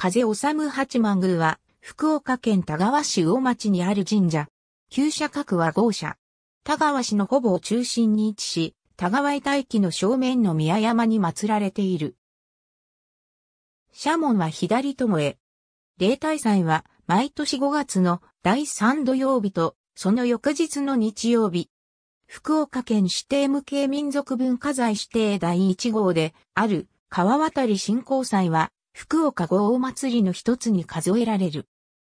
風治八幡宮は、福岡県田川市魚町にある神社。旧社格は豪社。田川市のほぼ中心に位置し、田川大駅の正面の宮山に祀られている。社門は左もへ。例大祭は、毎年5月の第3土曜日と、その翌日の日曜日。福岡県指定無形民族文化財指定第1号である川渡り振興祭は福岡豪王祭りの一つに数えられる。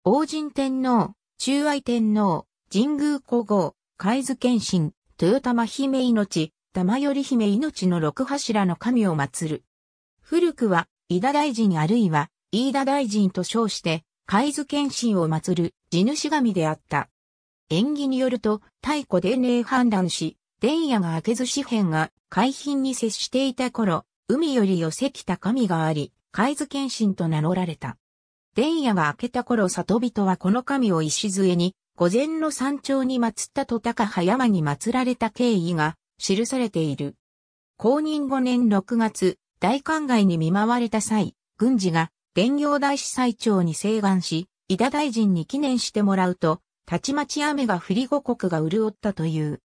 王神天皇、中愛天皇、神宮皇后、海津謙信、豊玉姫命、玉よ姫命の六柱の神を祀る。古くは、伊田大臣あるいは、飯田大臣と称して、海津謙信を祀る、地主神であった。縁起によると、太古伝令判断し、伝夜が明けず紙幣が海浜に接していた頃、海より寄せ来た神があり、海津謙信と名乗られた。伝夜が明けた頃里人はこの神を礎に、御前の山頂に祀ったと高葉山に祀られた経緯が記されている。公認5年6月、大灌漑に見舞われた際、軍事が伝行大司祭長に請願し、伊田大臣に記念してもらうと、たちまち雨が降り五国が潤ったという。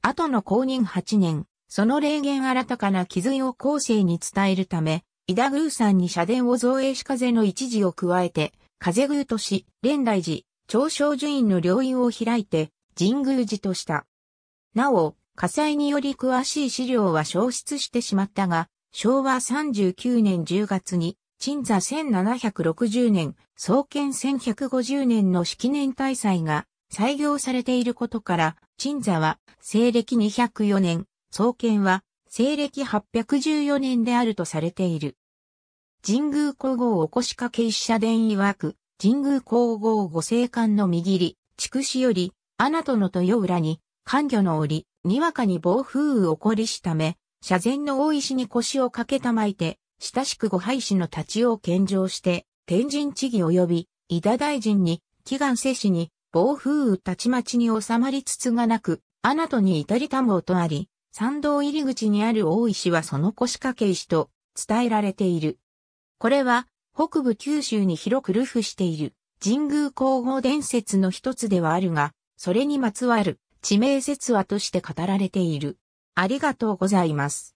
後の公認8年、その霊言新たかな傷を後世に伝えるため、伊田宮山に社殿を造営し風の一時を加えて、風宮とし、蓮大寺、長生寺院の領院を開いて、神宮寺とした。なお、火災により詳しい資料は消失してしまったが、昭和39年10月に、鎮座1760年、創建1150年の式年大祭が採用されていることから、鎮座は西暦204年、創建は西暦814年であるとされている。神宮皇后おこしかけ一社殿曰く、神宮皇后御聖官の右り、筑紫より、アナトの豊浦に、官魚の折、にわかに暴風雨起こりしため、社前の大石に腰をかけたまいて、親しくご廃止の立ちを献上して、天神地義及び、伊田大臣に、祈願世子に、暴風雨たちまちに収まりつつがなく、アナトに至りたもうとあり、参道入り口にある大石はその腰掛け石と伝えられている。これは北部九州に広く流布している神宮皇后伝説の一つではあるが、それにまつわる地名説話として語られている。ありがとうございます。